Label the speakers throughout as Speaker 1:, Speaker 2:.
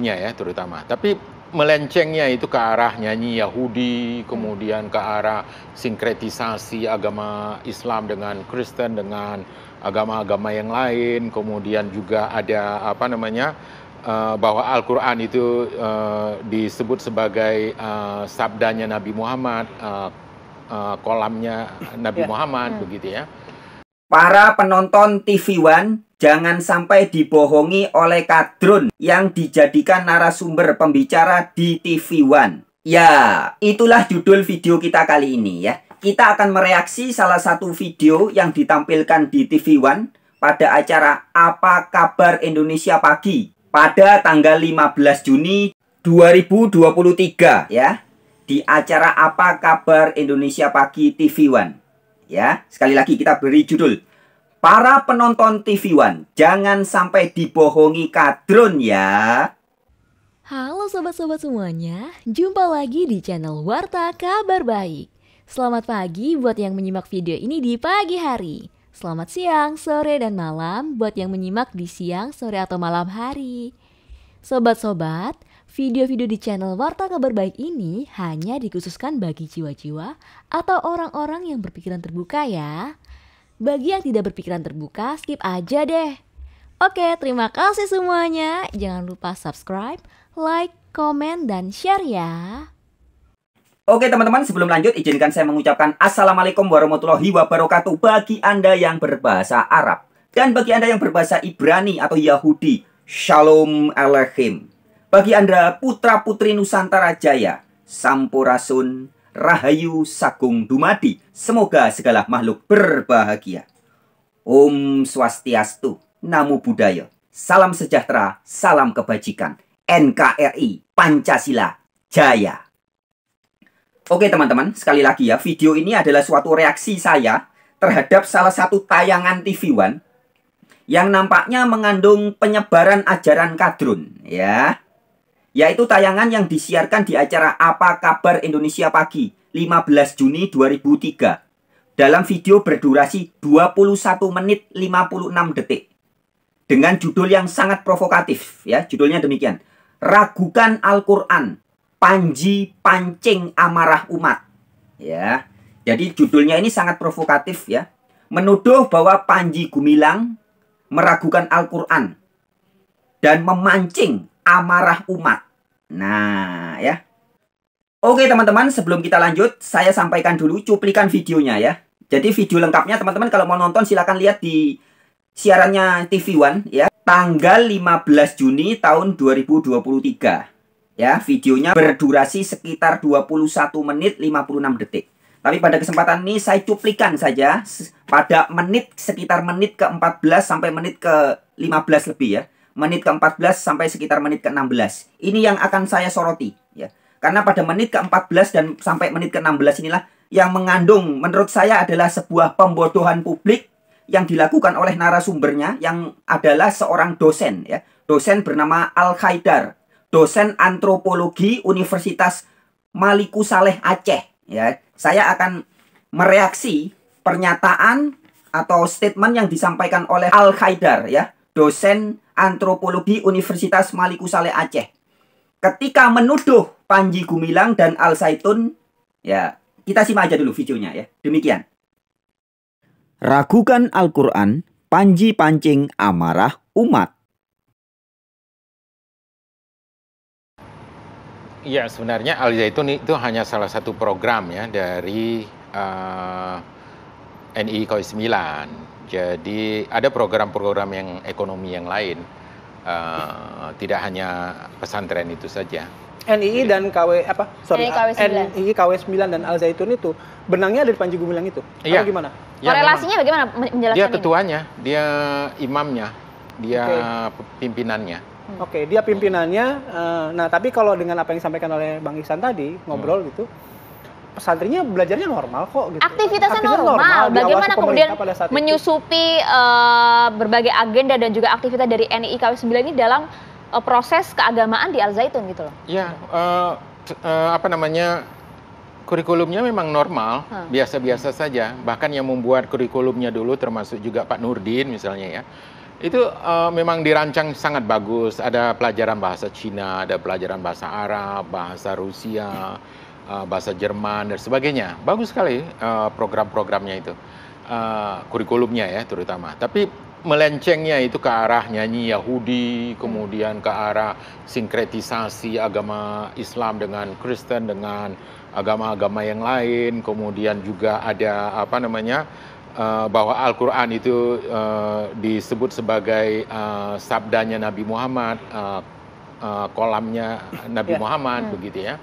Speaker 1: nya ya terutama. Tapi melencengnya itu ke arah nyanyi Yahudi, kemudian ke arah sinkretisasi agama Islam dengan Kristen dengan agama-agama yang lain, kemudian juga ada apa namanya uh, bahwa Al-Qur'an itu uh, disebut sebagai uh, sabdanya Nabi Muhammad,
Speaker 2: uh, uh, kolamnya Nabi yeah. Muhammad hmm. begitu ya. Para penonton TV One Jangan sampai dibohongi oleh kadrun yang dijadikan narasumber pembicara di TV One. Ya, itulah judul video kita kali ini ya. Kita akan mereaksi salah satu video yang ditampilkan di TV One pada acara Apa Kabar Indonesia Pagi pada tanggal 15 Juni 2023 ya. Di acara Apa Kabar Indonesia Pagi TV One. Ya, sekali lagi kita beri judul Para penonton TV One, jangan sampai dibohongi kadron ya. Halo sobat-sobat semuanya, jumpa lagi di channel Warta Kabar Baik. Selamat pagi buat yang menyimak video ini di pagi hari. Selamat siang, sore, dan malam buat yang menyimak di siang, sore, atau malam hari. Sobat-sobat, video-video di channel Warta Kabar Baik ini hanya dikhususkan bagi jiwa-jiwa atau orang-orang yang berpikiran terbuka ya. Bagi yang tidak berpikiran
Speaker 1: terbuka, skip aja deh. Oke, terima kasih semuanya. Jangan lupa subscribe, like, komen, dan share ya.
Speaker 2: Oke teman-teman, sebelum lanjut izinkan saya mengucapkan Assalamualaikum warahmatullahi wabarakatuh bagi Anda yang berbahasa Arab. Dan bagi Anda yang berbahasa Ibrani atau Yahudi, Shalom Aleichem. Bagi Anda putra-putri Nusantara Jaya, Sampurasun, Rahayu Sagung Dumadi. Semoga segala makhluk berbahagia. Om Swastiastu, Namo Buddhaya. Salam sejahtera, salam kebajikan. NKRI Pancasila Jaya. Oke teman-teman, sekali lagi ya, video ini adalah suatu reaksi saya terhadap salah satu tayangan TV One yang nampaknya mengandung penyebaran ajaran kadrun ya yaitu tayangan yang disiarkan di acara Apa Kabar Indonesia Pagi 15 Juni 2003 dalam video berdurasi 21 menit 56 detik dengan judul yang sangat provokatif ya judulnya demikian ragukan Al-Qur'an Panji pancing amarah umat ya jadi judulnya ini sangat provokatif ya menuduh bahwa Panji Gumilang meragukan Al-Qur'an dan memancing amarah umat Nah, ya. Oke teman-teman, sebelum kita lanjut, saya sampaikan dulu cuplikan videonya ya. Jadi video lengkapnya teman-teman kalau mau nonton silahkan lihat di siarannya TV One ya. Tanggal 15 Juni tahun 2023. Ya, videonya berdurasi sekitar 21 menit 56 detik. Tapi pada kesempatan ini saya cuplikan saja pada menit sekitar menit ke-14 sampai menit ke-15 lebih ya menit ke-14 sampai sekitar menit ke-16. Ini yang akan saya soroti ya. Karena pada menit ke-14 dan sampai menit ke-16 inilah yang mengandung menurut saya adalah sebuah pembodohan publik yang dilakukan oleh narasumbernya yang adalah seorang dosen ya. Dosen bernama Al Khaidar, dosen antropologi Universitas Maliku Saleh Aceh ya. Saya akan mereaksi pernyataan atau statement yang disampaikan oleh Al Khaidar ya, dosen Antropologi Universitas Saleh Aceh. Ketika menuduh Panji Gumilang dan Al Saitun, ya kita simak aja dulu videonya ya. Demikian. Ragukan Al-Quran, Panji pancing amarah umat.
Speaker 1: Ya sebenarnya Al Zaitun itu hanya salah satu program ya dari uh, eh, NI KOI 9 jadi ada program-program yang ekonomi yang lain, uh, tidak hanya pesantren itu saja. NII dan KW apa? Sorry, NII KW 9. NII KW 9 dan Al Zaitun itu benangnya dari Panji Gumilang itu. Iya. gimana? Ya, Korelasinya memang. bagaimana menjelaskan? Dia ketuanya, ini? dia imamnya, dia okay. pimpinannya. Hmm. Oke, okay, dia pimpinannya. Uh, nah, tapi kalau dengan apa yang disampaikan oleh Bang Ihsan tadi, ngobrol hmm. gitu, santrinya belajarnya normal kok gitu. Aktivitasnya, normal. normal. Bagaimana kemudian
Speaker 2: menyusupi
Speaker 1: uh, berbagai agenda dan juga aktivitas dari NII KW 9 ini dalam uh, proses keagamaan di Al Zaitun gitu loh. Iya, uh, uh, apa namanya? Kurikulumnya memang normal, biasa-biasa hmm. saja. Bahkan yang membuat kurikulumnya dulu termasuk juga Pak Nurdin misalnya ya itu uh, memang dirancang sangat bagus. Ada pelajaran bahasa Cina, ada pelajaran bahasa Arab, bahasa Rusia, Ah, bahasa Jerman dan sebagainya. Bagus sekali uh, program-programnya itu, uh, kurikulumnya ya terutama. Tapi melencengnya itu ke arah nyanyi Yahudi, kemudian ke arah sinkretisasi agama Islam dengan Kristen dengan agama-agama yang lain, kemudian juga ada apa namanya uh, bahwa Al-Quran itu uh, disebut sebagai uh, sabdanya Nabi Muhammad, uh, uh, kolamnya Nabi yeah. Muhammad, hmm. begitu ya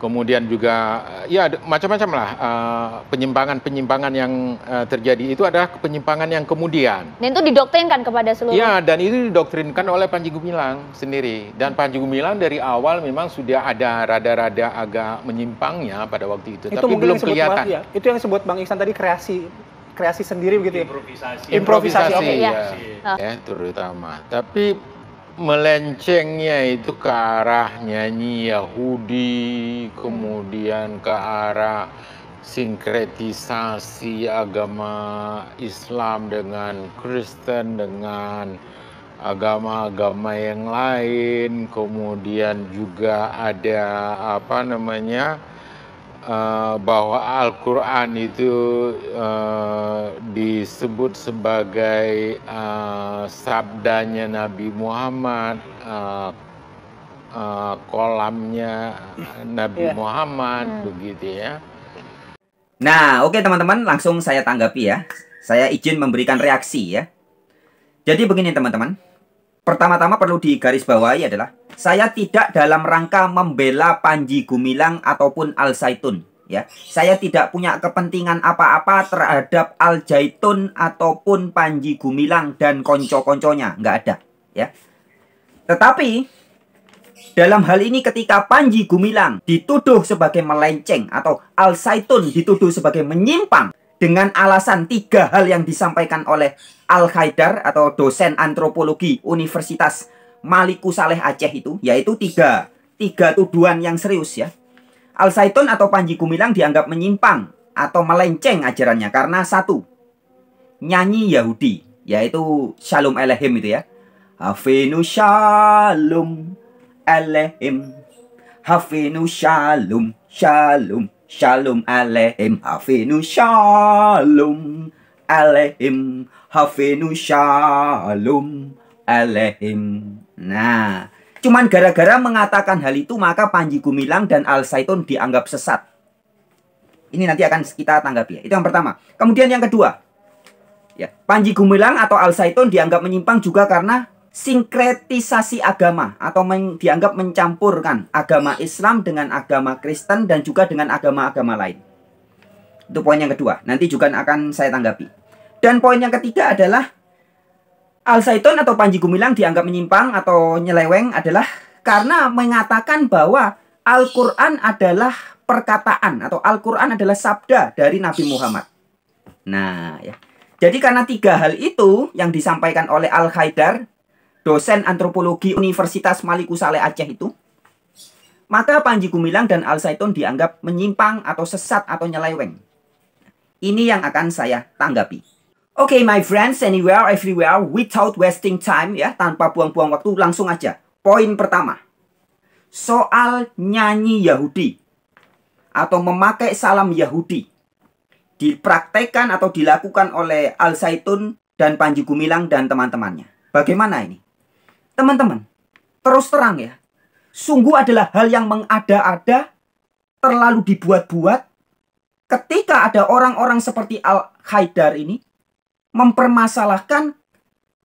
Speaker 1: kemudian juga eh, ya macam-macam lah eh, penyimpangan-penyimpangan yang eh, terjadi itu adalah penyimpangan yang kemudian. Dan itu didoktrinkan kepada seluruh. Ya, dan itu didoktrinkan oleh Panji Gumilang sendiri. Dan Panji Gumilang dari awal memang sudah ada rada-rada agak menyimpangnya pada waktu itu, itu tapi belum kelihatan. ya. Itu yang disebut Bang Iksan tadi kreasi kreasi sendiri begitu ya. Improvisasi. Improvisasi, Improvisasi okay, ya. ya. ya terutama. Tapi melencengnya itu ke arah nyanyi Yahudi, kemudian ke arah sinkretisasi agama Islam dengan Kristen, dengan agama-agama yang lain, kemudian juga ada apa namanya Eh, bahwa Al-Quran itu uh, disebut sebagai uh, sabdanya Nabi Muhammad, uh,
Speaker 2: uh, kolamnya Nabi yeah. Muhammad, hmm. begitu ya. Nah, oke okay, teman-teman, langsung saya tanggapi ya. Saya izin memberikan reaksi ya. Jadi begini teman-teman, pertama-tama perlu digarisbawahi adalah saya tidak dalam rangka membela Panji Gumilang ataupun Al Zaitun ya. Saya tidak punya kepentingan apa-apa terhadap Al Zaitun ataupun Panji Gumilang dan konco-konconya, nggak ada, ya. Tetapi dalam hal ini ketika Panji Gumilang dituduh sebagai melenceng atau Al Zaitun dituduh sebagai menyimpang dengan alasan tiga hal yang disampaikan oleh Al-Haidar atau dosen antropologi Universitas Maliku Saleh Aceh itu, yaitu tiga, tiga tuduhan yang serius ya. Al-Saitun atau Panji Gumilang dianggap menyimpang atau melenceng ajarannya karena satu, nyanyi Yahudi, yaitu Shalom Elehim itu ya. Hafinu Shalom Elehim, Hafinu Shalom, Shalom Shalom alaihim hafinu shalom alaihim hafinu shalom alaihim. Nah, cuman gara-gara mengatakan hal itu maka Panji Gumilang dan Al Saitun dianggap sesat. Ini nanti akan kita tanggapi ya. Itu yang pertama. Kemudian yang kedua, ya Panji Gumilang atau Al Saitun dianggap menyimpang juga karena sinkretisasi agama atau men, dianggap mencampurkan agama Islam dengan agama Kristen dan juga dengan agama-agama lain. Itu poin yang kedua. Nanti juga akan saya tanggapi. Dan poin yang ketiga adalah Al saiton atau Panji Gumilang dianggap menyimpang atau nyeleweng adalah karena mengatakan bahwa Al-Qur'an adalah perkataan atau Al-Qur'an adalah sabda dari Nabi Muhammad. Nah, ya. Jadi karena tiga hal itu yang disampaikan oleh Al-Haidar dosen antropologi Universitas Saleh Aceh itu, maka Panji Gumilang dan Al Zaitun dianggap menyimpang atau sesat atau nyeleweng. Ini yang akan saya tanggapi. Oke, okay, my friends, anywhere, everywhere, without wasting time ya, tanpa buang-buang waktu, langsung aja. Poin pertama, soal nyanyi Yahudi atau memakai salam Yahudi dipraktekkan atau dilakukan oleh Al Zaitun dan Panji Gumilang dan teman-temannya. Bagaimana ini? Teman-teman, terus terang ya, sungguh adalah hal yang mengada-ada, terlalu dibuat-buat. Ketika ada orang-orang seperti Al-Haidar ini mempermasalahkan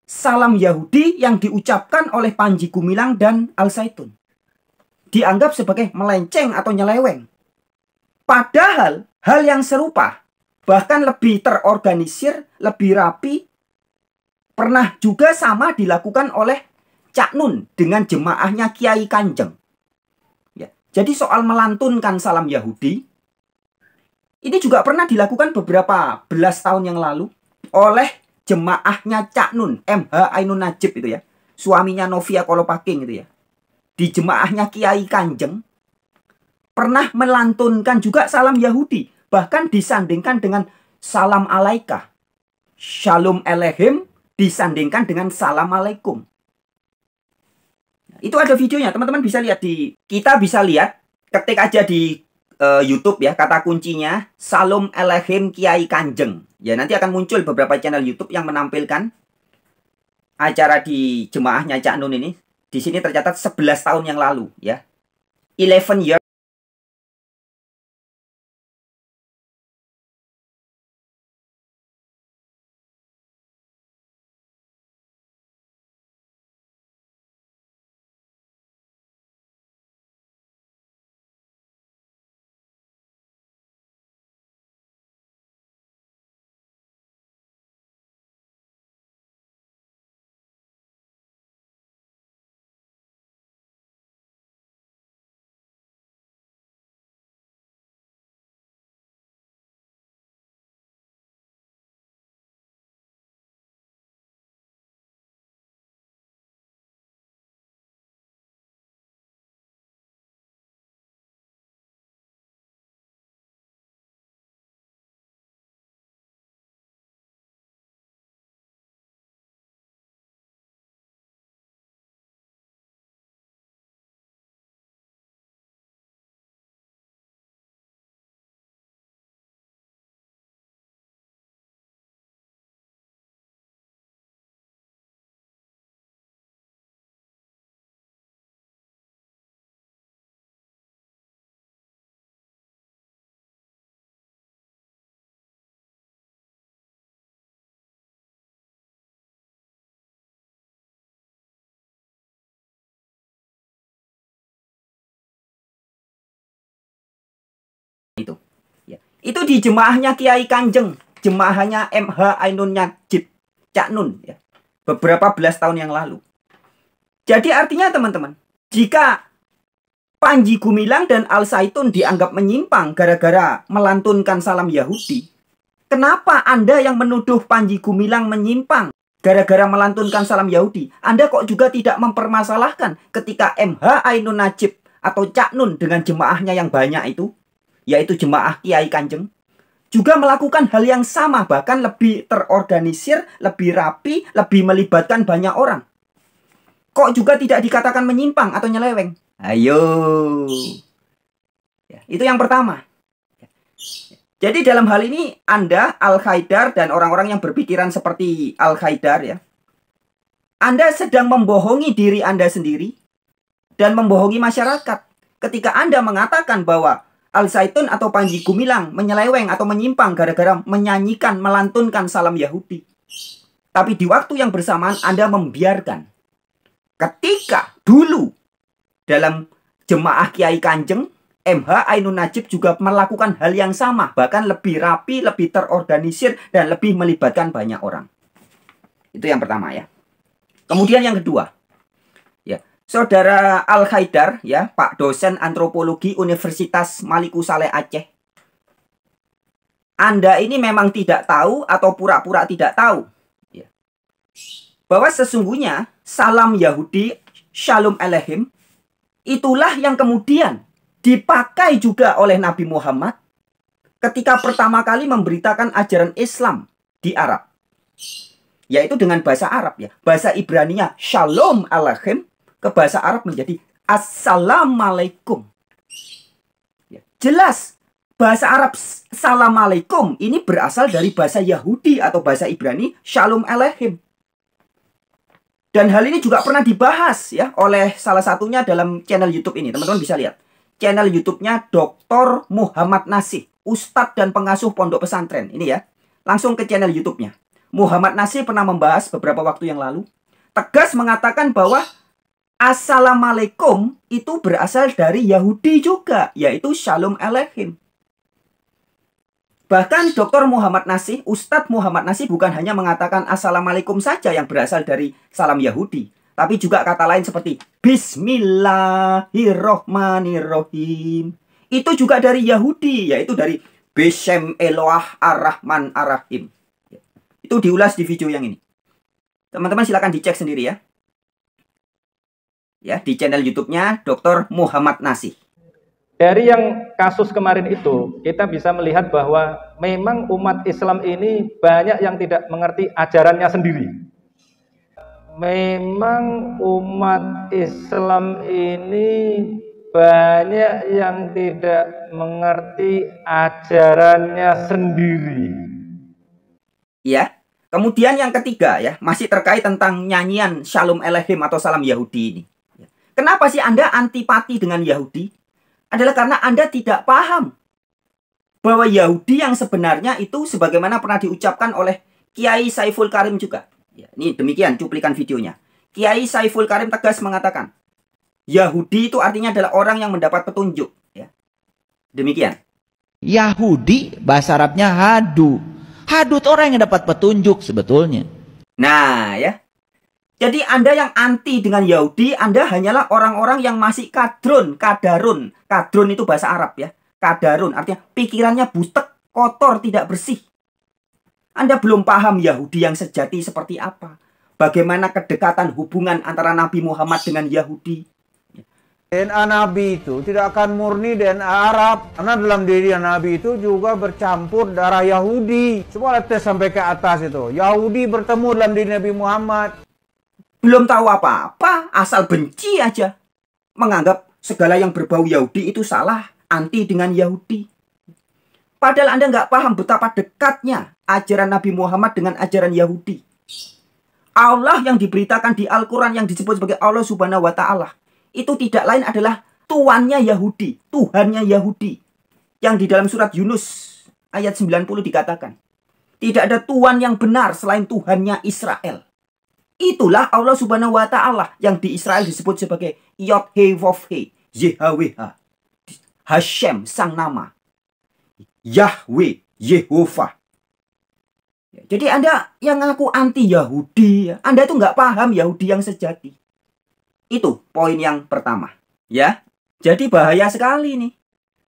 Speaker 2: salam Yahudi yang diucapkan oleh Panji Gumilang dan Al-Saitun. Dianggap sebagai melenceng atau nyeleweng. Padahal hal yang serupa, bahkan lebih terorganisir, lebih rapi, pernah juga sama dilakukan oleh Cak Nun dengan jemaahnya Kiai Kanjeng. Ya. Jadi soal melantunkan salam Yahudi, ini juga pernah dilakukan beberapa belas tahun yang lalu oleh jemaahnya Cak Nun, MH Ainun Najib itu ya. Suaminya Novia Kolopaking itu ya. Di jemaahnya Kiai Kanjeng pernah melantunkan juga salam Yahudi, bahkan disandingkan dengan salam alaikah, Shalom elehim disandingkan dengan salam alaikum. Itu ada videonya, teman-teman bisa lihat di kita bisa lihat ketik aja di uh, YouTube ya kata kuncinya Salom Elehim Kiai Kanjeng. Ya nanti akan muncul beberapa channel YouTube yang menampilkan acara di jemaahnya Cak Nun ini. Di sini tercatat 11 tahun yang lalu ya. 11 year Itu di jemaahnya Kiai Kanjeng, jemaahnya MH Ainun Najib, Cak Nun ya. Beberapa belas tahun yang lalu. Jadi artinya teman-teman, jika Panji Gumilang dan Al Saitun dianggap menyimpang gara-gara melantunkan salam Yahudi, kenapa Anda yang menuduh Panji Gumilang menyimpang gara-gara melantunkan salam Yahudi, Anda kok juga tidak mempermasalahkan ketika MH Ainun Najib atau Cak Nun dengan jemaahnya yang banyak itu yaitu jemaah Kiai Kanjeng, juga melakukan hal yang sama, bahkan lebih terorganisir, lebih rapi, lebih melibatkan banyak orang. Kok juga tidak dikatakan menyimpang atau nyeleweng? Ayo, ya, itu yang pertama. Jadi dalam hal ini Anda Al-Haidar dan orang-orang yang berpikiran seperti Al-Haidar ya. Anda sedang membohongi diri Anda sendiri dan membohongi masyarakat ketika Anda mengatakan bahwa Al-Zaitun atau Panji Gumilang menyeleweng atau menyimpang gara-gara menyanyikan, melantunkan salam Yahudi. Tapi di waktu yang bersamaan Anda membiarkan. Ketika dulu dalam jemaah Kiai Kanjeng, MH Ainun Najib juga melakukan hal yang sama, bahkan lebih rapi, lebih terorganisir, dan lebih melibatkan banyak orang. Itu yang pertama ya. Kemudian yang kedua, Saudara Al Haidar ya, Pak dosen antropologi Universitas Maliku Saleh Aceh. Anda ini memang tidak tahu atau pura-pura tidak tahu ya, bahwa sesungguhnya salam Yahudi Shalom Elohim itulah yang kemudian dipakai juga oleh Nabi Muhammad ketika pertama kali memberitakan ajaran Islam di Arab yaitu dengan bahasa Arab ya. Bahasa nya Shalom Elohim ke bahasa Arab menjadi Assalamualaikum. Ya, jelas bahasa Arab Assalamualaikum ini berasal dari bahasa Yahudi atau bahasa Ibrani Shalom Aleichem. Dan hal ini juga pernah dibahas ya oleh salah satunya dalam channel YouTube ini. Teman-teman bisa lihat. Channel YouTube-nya Dr. Muhammad Nasih, Ustadz dan pengasuh pondok pesantren. Ini ya. Langsung ke channel YouTube-nya. Muhammad Nasih pernah membahas beberapa waktu yang lalu. Tegas mengatakan bahwa Assalamualaikum itu berasal dari Yahudi juga, yaitu Shalom Aleichem. Bahkan Dr. Muhammad Nasih, Ustadz Muhammad Nasih bukan hanya mengatakan Assalamualaikum saja yang berasal dari salam Yahudi. Tapi juga kata lain seperti Bismillahirrohmanirrohim. Itu juga dari Yahudi, yaitu dari Bishem Eloah Ar-Rahman Ar-Rahim. Itu diulas di video yang ini. Teman-teman silahkan dicek sendiri ya ya di channel YouTube-nya Dr. Muhammad Nasih. Dari yang kasus kemarin itu, kita bisa melihat
Speaker 1: bahwa memang umat Islam ini banyak yang tidak mengerti ajarannya sendiri. Memang umat Islam ini
Speaker 2: banyak
Speaker 1: yang tidak mengerti
Speaker 2: ajarannya sendiri. Ya, kemudian yang ketiga ya, masih terkait tentang nyanyian Shalom Elohim atau salam Yahudi ini. Kenapa sih Anda antipati dengan Yahudi? Adalah karena Anda tidak paham bahwa Yahudi yang sebenarnya itu sebagaimana pernah diucapkan oleh Kiai Saiful Karim juga. Ya, ini demikian cuplikan videonya. Kiai Saiful Karim tegas mengatakan, Yahudi itu artinya adalah orang yang mendapat petunjuk. Ya. Demikian. Yahudi bahasa Arabnya hadu. Hadut orang yang dapat petunjuk sebetulnya. Nah ya, jadi Anda yang anti dengan Yahudi, Anda hanyalah orang-orang yang masih kadrun, kadarun. Kadrun itu bahasa Arab ya. Kadarun artinya pikirannya butek, kotor, tidak bersih. Anda belum paham Yahudi yang sejati seperti apa. Bagaimana kedekatan hubungan antara Nabi Muhammad dengan Yahudi. DNA Nabi itu tidak akan murni DNA Arab. Karena dalam diri Nabi itu juga bercampur darah Yahudi. Coba lihat sampai ke atas itu. Yahudi bertemu dalam diri Nabi Muhammad belum tahu apa-apa, asal benci aja. Menganggap segala yang berbau Yahudi itu salah, anti dengan Yahudi. Padahal Anda nggak paham betapa dekatnya ajaran Nabi Muhammad dengan ajaran Yahudi. Allah yang diberitakan di Al-Quran yang disebut sebagai Allah subhanahu wa ta'ala. Itu tidak lain adalah tuannya Yahudi, Tuhannya Yahudi. Yang di dalam surat Yunus ayat 90 dikatakan. Tidak ada tuan yang benar selain Tuhannya Israel. Itulah Allah Subhanahu wa taala yang di Israel disebut sebagai Yod He YHWH. Hashem sang nama. Yahweh, Yehovah. Jadi Anda yang ngaku anti Yahudi, Anda itu nggak paham Yahudi yang sejati. Itu poin yang pertama, ya. Jadi bahaya sekali nih.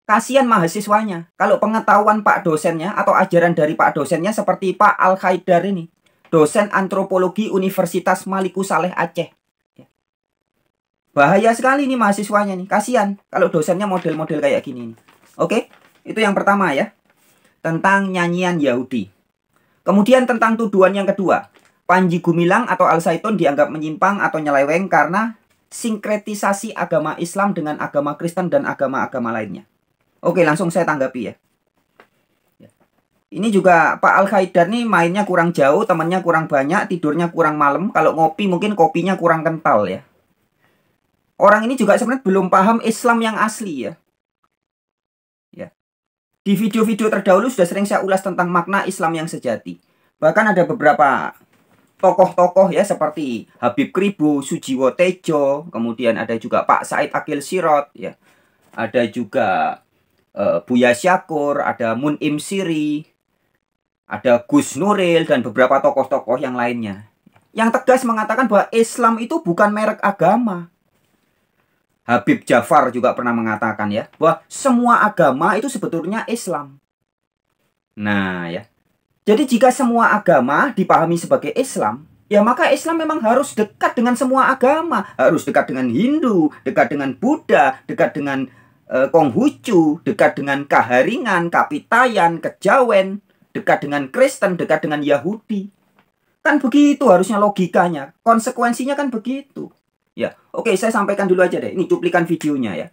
Speaker 2: Kasihan mahasiswanya. Kalau pengetahuan Pak dosennya atau ajaran dari Pak dosennya seperti Pak Al Khaidar ini, dosen antropologi Universitas Maliku Saleh Aceh. Ya. Bahaya sekali nih mahasiswanya nih, kasihan kalau dosennya model-model kayak gini. Nih. Oke, itu yang pertama ya, tentang nyanyian Yahudi. Kemudian tentang tuduhan yang kedua, Panji Gumilang atau Al saiton dianggap menyimpang atau nyeleweng karena sinkretisasi agama Islam dengan agama Kristen dan agama-agama lainnya. Oke, langsung saya tanggapi ya. Ini juga Pak Al Khaidar nih mainnya kurang jauh, temannya kurang banyak, tidurnya kurang malam. Kalau ngopi mungkin kopinya kurang kental ya. Orang ini juga sebenarnya belum paham Islam yang asli ya. Ya. Di video-video terdahulu sudah sering saya ulas tentang makna Islam yang sejati. Bahkan ada beberapa tokoh-tokoh ya seperti Habib Kribu, Sujiwo Tejo, kemudian ada juga Pak Said Akil Sirot ya. Ada juga eh, Buya Syakur, ada Munim Siri, ada Gus Nuril dan beberapa tokoh-tokoh yang lainnya. Yang tegas mengatakan bahwa Islam itu bukan merek agama. Habib Jafar juga pernah mengatakan ya, bahwa semua agama itu sebetulnya Islam. Nah ya, jadi jika semua agama dipahami sebagai Islam, ya maka Islam memang harus dekat dengan semua agama. Harus dekat dengan Hindu, dekat dengan Buddha, dekat dengan eh, Konghucu, dekat dengan Kaharingan, Kapitayan, Kejawen, dekat dengan Kristen, dekat dengan Yahudi. Kan begitu harusnya logikanya. Konsekuensinya kan begitu. Ya, oke saya sampaikan dulu aja deh. Ini cuplikan videonya ya.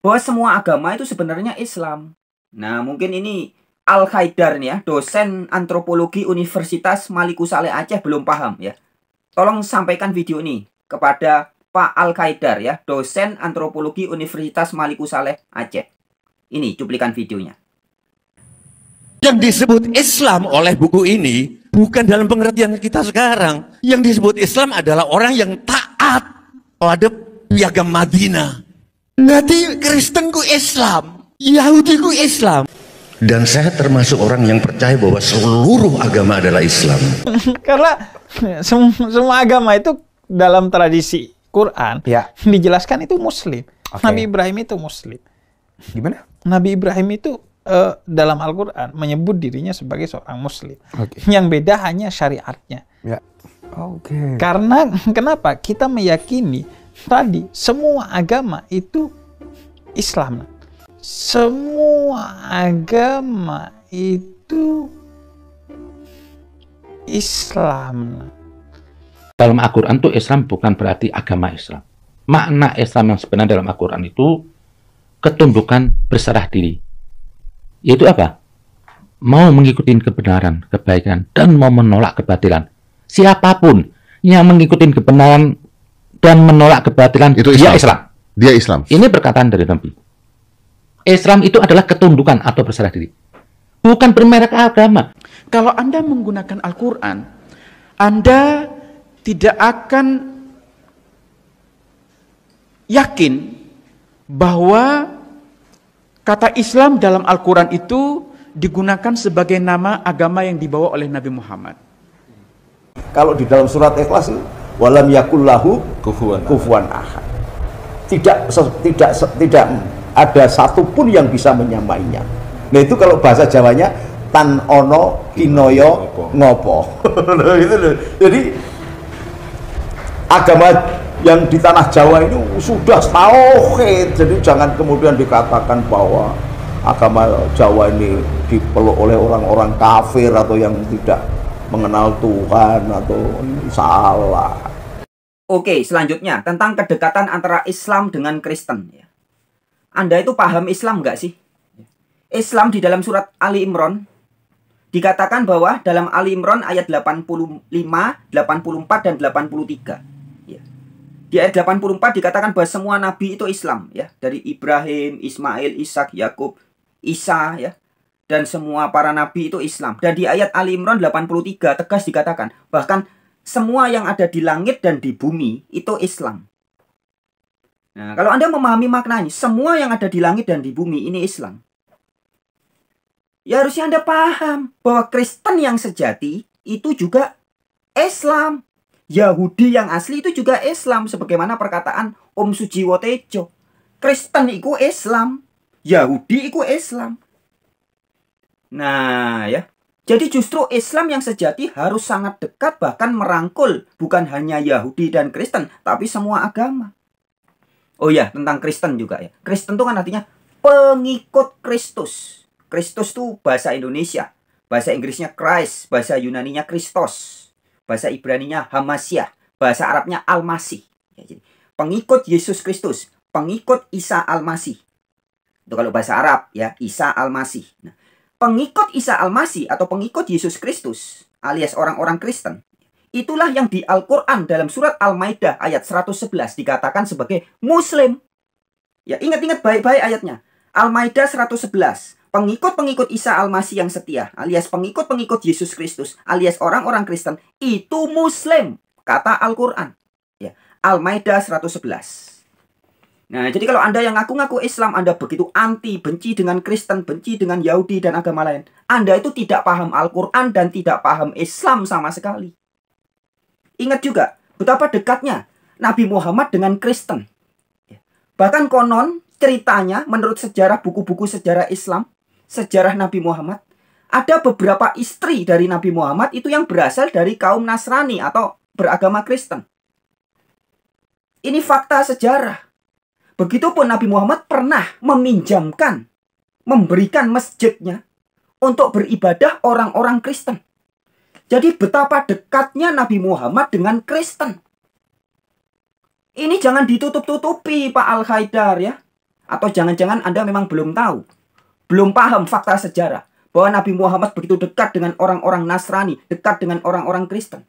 Speaker 2: Bahwa semua agama itu sebenarnya Islam. Nah, mungkin ini Al Haidar nih ya, dosen antropologi Universitas Saleh Aceh belum paham ya. Tolong sampaikan video ini kepada Pak Al Haidar ya, dosen antropologi Universitas Saleh Aceh. Ini cuplikan videonya.
Speaker 1: Yang disebut Islam oleh buku ini bukan dalam pengertian kita sekarang. Yang disebut Islam adalah orang yang taat pada piagam Madinah. Nanti Kristenku Islam, Yahudi ku Islam. Dan saya termasuk orang yang percaya bahwa seluruh agama adalah Islam. Karena sem semua agama itu dalam tradisi Quran ya. dijelaskan itu Muslim. Okay. Nabi Ibrahim itu Muslim. Gimana? Nabi Ibrahim itu uh, dalam Al-Quran menyebut dirinya sebagai seorang Muslim. Okay. Yang beda hanya syariatnya. Ya. Oke. Okay. Karena kenapa kita meyakini tadi semua agama itu Islam. Semua agama itu Islam. Dalam Al-Quran itu Islam bukan berarti agama Islam. Makna Islam yang sebenarnya dalam Al-Quran itu ketundukan berserah diri yaitu apa? Mau mengikuti kebenaran, kebaikan, dan mau menolak kebatilan. Siapapun yang mengikuti kebenaran dan menolak kebatilan, itu Islam. dia Islam. Dia Islam. Ini perkataan dari Nabi. Islam itu adalah ketundukan atau berserah diri. Bukan bermerek agama. Kalau Anda menggunakan Al-Quran, Anda tidak akan yakin bahwa Kata Islam dalam Al-Quran itu digunakan sebagai nama agama yang dibawa oleh Nabi Muhammad. Kalau di dalam surat Ikhlas, walam yakullahu kufuan, kufuan ahad. Tidak tidak tidak ada satupun yang bisa menyamainya. Nah itu kalau bahasa Jawanya tan ono kinoyo ngopo. ngopo. Gitu Jadi agama yang di tanah Jawa ini sudah tauhid jadi jangan kemudian dikatakan bahwa agama Jawa ini dipeluk oleh orang-orang kafir atau yang tidak mengenal Tuhan atau
Speaker 2: salah Oke selanjutnya tentang kedekatan antara Islam dengan Kristen ya. Anda itu paham Islam nggak sih Islam di dalam surat Ali Imran dikatakan bahwa dalam Ali Imran ayat 85, 84 dan 83 di ayat 84 dikatakan bahwa semua nabi itu Islam ya, dari Ibrahim, Ismail, Ishak, Yakub, Isa ya. Dan semua para nabi itu Islam. Dan di ayat Ali Imran 83 tegas dikatakan, bahkan semua yang ada di langit dan di bumi itu Islam. Nah, kalau Anda memahami maknanya, semua yang ada di langit dan di bumi ini Islam. Ya harusnya Anda paham bahwa Kristen yang sejati itu juga Islam. Yahudi yang asli itu juga Islam sebagaimana perkataan Om Sujiwo Tejo. Kristen itu Islam, Yahudi itu Islam. Nah, ya. Jadi justru Islam yang sejati harus sangat dekat bahkan merangkul bukan hanya Yahudi dan Kristen, tapi semua agama. Oh ya, tentang Kristen juga ya. Kristen itu kan artinya pengikut Kristus. Kristus tuh bahasa Indonesia. Bahasa Inggrisnya Christ, bahasa Yunani nya Kristos bahasa Ibrani-nya Hamasiah, bahasa Arabnya Al-Masih. Ya, jadi pengikut Yesus Kristus, pengikut Isa Al-Masih. Itu kalau bahasa Arab ya, Isa Al-Masih. Nah, pengikut Isa Al-Masih atau pengikut Yesus Kristus alias orang-orang Kristen Itulah yang di Al-Quran dalam surat Al-Maidah ayat 111 dikatakan sebagai Muslim. Ya ingat-ingat baik-baik ayatnya. Al-Maidah 111 pengikut-pengikut Isa Al-Masih yang setia, alias pengikut-pengikut Yesus Kristus, alias orang-orang Kristen, itu Muslim, kata Al-Quran. Ya, Al-Maidah 111. Nah, jadi kalau Anda yang ngaku-ngaku Islam, Anda begitu anti, benci dengan Kristen, benci dengan Yahudi dan agama lain. Anda itu tidak paham Al-Quran dan tidak paham Islam sama sekali. Ingat juga, betapa dekatnya Nabi Muhammad dengan Kristen. Ya, bahkan konon ceritanya menurut sejarah buku-buku sejarah Islam, sejarah Nabi Muhammad, ada beberapa istri dari Nabi Muhammad itu yang berasal dari kaum Nasrani atau beragama Kristen. Ini fakta sejarah. Begitupun Nabi Muhammad pernah meminjamkan, memberikan masjidnya untuk beribadah orang-orang Kristen. Jadi betapa dekatnya Nabi Muhammad dengan Kristen. Ini jangan ditutup-tutupi Pak Al-Haidar ya. Atau jangan-jangan Anda memang belum tahu belum paham fakta sejarah bahwa Nabi Muhammad begitu dekat dengan orang-orang Nasrani, dekat dengan orang-orang Kristen.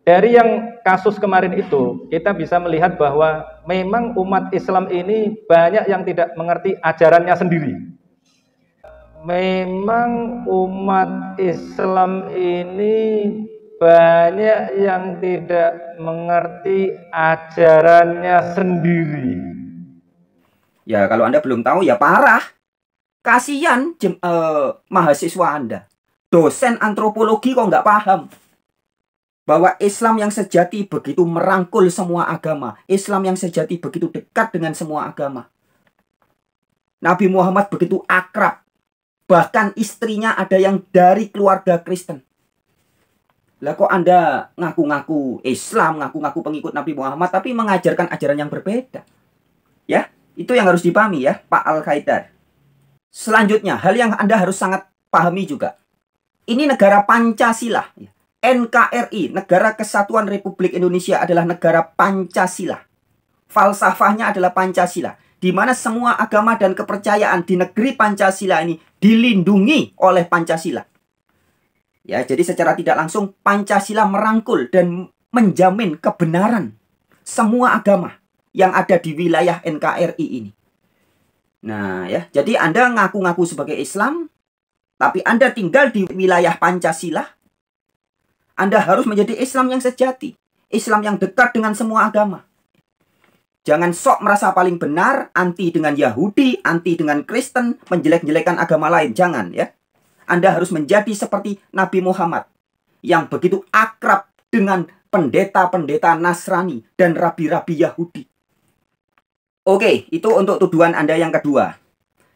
Speaker 2: Dari yang kasus kemarin itu, kita bisa melihat bahwa memang umat Islam
Speaker 1: ini banyak yang tidak mengerti ajarannya sendiri. Memang umat Islam ini banyak yang
Speaker 2: tidak mengerti ajarannya sendiri. Ya, kalau Anda belum tahu ya parah. Kasihan jem, uh, mahasiswa Anda. Dosen antropologi kok nggak paham bahwa Islam yang sejati begitu merangkul semua agama. Islam yang sejati begitu dekat dengan semua agama. Nabi Muhammad begitu akrab. Bahkan istrinya ada yang dari keluarga Kristen. Lah kok Anda ngaku-ngaku Islam, ngaku-ngaku pengikut Nabi Muhammad tapi mengajarkan ajaran yang berbeda? Ya, itu yang harus dipahami ya, Pak Al-Qaidar. Selanjutnya, hal yang Anda harus sangat pahami juga. Ini negara Pancasila. NKRI, Negara Kesatuan Republik Indonesia adalah negara Pancasila. Falsafahnya adalah Pancasila, di mana semua agama dan kepercayaan di negeri Pancasila ini dilindungi oleh Pancasila. Ya, jadi secara tidak langsung Pancasila merangkul dan menjamin kebenaran semua agama yang ada di wilayah NKRI ini. Nah, ya. Jadi Anda ngaku-ngaku sebagai Islam, tapi Anda tinggal di wilayah Pancasila, Anda harus menjadi Islam yang sejati, Islam yang dekat dengan semua agama. Jangan sok merasa paling benar, anti dengan Yahudi, anti dengan Kristen, menjelek-jelekan agama lain. Jangan ya. Anda harus menjadi seperti Nabi Muhammad yang begitu akrab dengan pendeta-pendeta Nasrani dan rabi-rabi Yahudi. Oke, itu untuk tuduhan Anda yang kedua.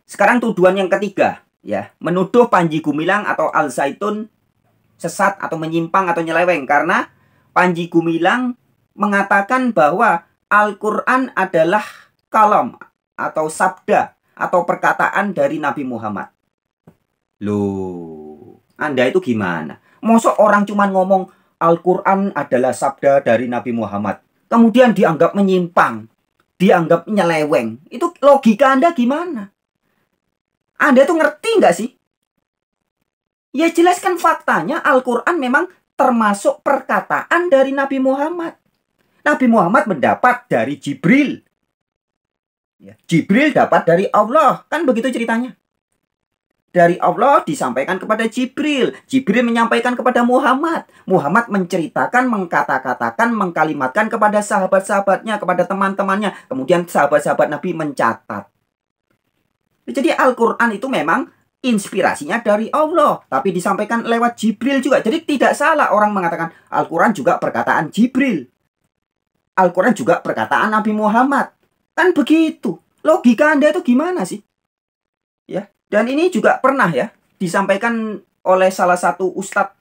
Speaker 2: Sekarang tuduhan yang ketiga, ya, menuduh Panji Gumilang atau Al Zaitun sesat atau menyimpang atau nyeleweng karena Panji Gumilang mengatakan bahwa Al-Qur'an adalah kalam atau sabda atau perkataan dari Nabi Muhammad. Loh, Anda itu gimana? Mosok orang cuma ngomong Al-Qur'an adalah sabda dari Nabi Muhammad, kemudian dianggap menyimpang dianggap nyeleweng. Itu logika Anda gimana? Anda tuh ngerti nggak sih? Ya jelaskan faktanya Al-Quran memang termasuk perkataan dari Nabi Muhammad. Nabi Muhammad mendapat dari Jibril. Ya, Jibril dapat dari Allah. Kan begitu ceritanya dari Allah disampaikan kepada Jibril. Jibril menyampaikan kepada Muhammad. Muhammad menceritakan, mengkata-katakan, mengkalimatkan kepada sahabat-sahabatnya, kepada teman-temannya. Kemudian sahabat-sahabat Nabi mencatat. Jadi Al-Quran itu memang inspirasinya dari Allah. Tapi disampaikan lewat Jibril juga. Jadi tidak salah orang mengatakan Al-Quran juga perkataan Jibril. Al-Quran juga perkataan Nabi Muhammad. Kan begitu. Logika Anda itu gimana sih? Dan ini juga pernah ya disampaikan oleh salah satu ustadz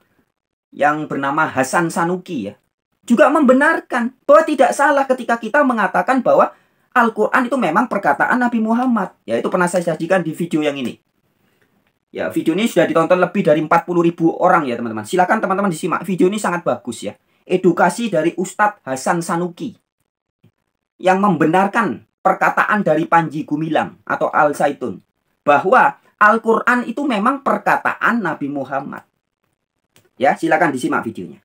Speaker 2: yang bernama Hasan Sanuki ya. Juga membenarkan bahwa tidak salah ketika kita mengatakan bahwa Al-Quran itu memang perkataan Nabi Muhammad. Ya itu pernah saya sajikan di video yang ini. Ya video ini sudah ditonton lebih dari 40 ribu orang ya teman-teman. Silahkan teman-teman disimak. Video ini sangat bagus ya. Edukasi dari Ustadz Hasan Sanuki. Yang membenarkan perkataan dari Panji Gumilang atau Al Zaitun bahwa Al-Quran itu memang perkataan Nabi Muhammad. Ya, silakan disimak videonya.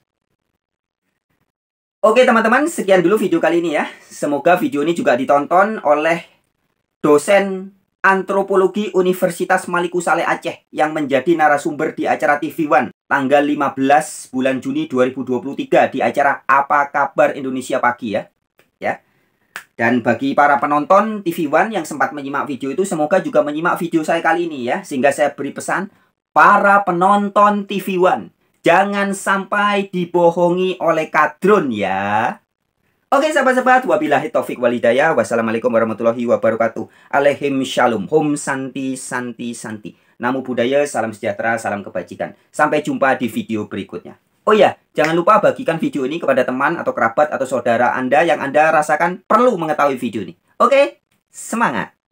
Speaker 2: Oke teman-teman, sekian dulu video kali ini ya. Semoga video ini juga ditonton oleh dosen antropologi Universitas Maliku Saleh Aceh yang menjadi narasumber di acara TV One tanggal 15 bulan Juni 2023 di acara Apa Kabar Indonesia Pagi ya. Ya. Dan bagi para penonton TV One yang sempat menyimak video itu, semoga juga menyimak video saya kali ini ya. Sehingga saya beri pesan, para penonton TV One, jangan sampai dibohongi oleh kadrun ya. Oke sahabat-sahabat, wabillahi taufik walidaya, wassalamualaikum warahmatullahi wabarakatuh. Alehim shalom, hum santi santi santi. Namo budaya, salam sejahtera, salam kebajikan. Sampai jumpa di video berikutnya. Oh iya, jangan lupa bagikan video ini kepada teman atau kerabat atau saudara Anda yang Anda rasakan perlu mengetahui video ini. Oke, semangat!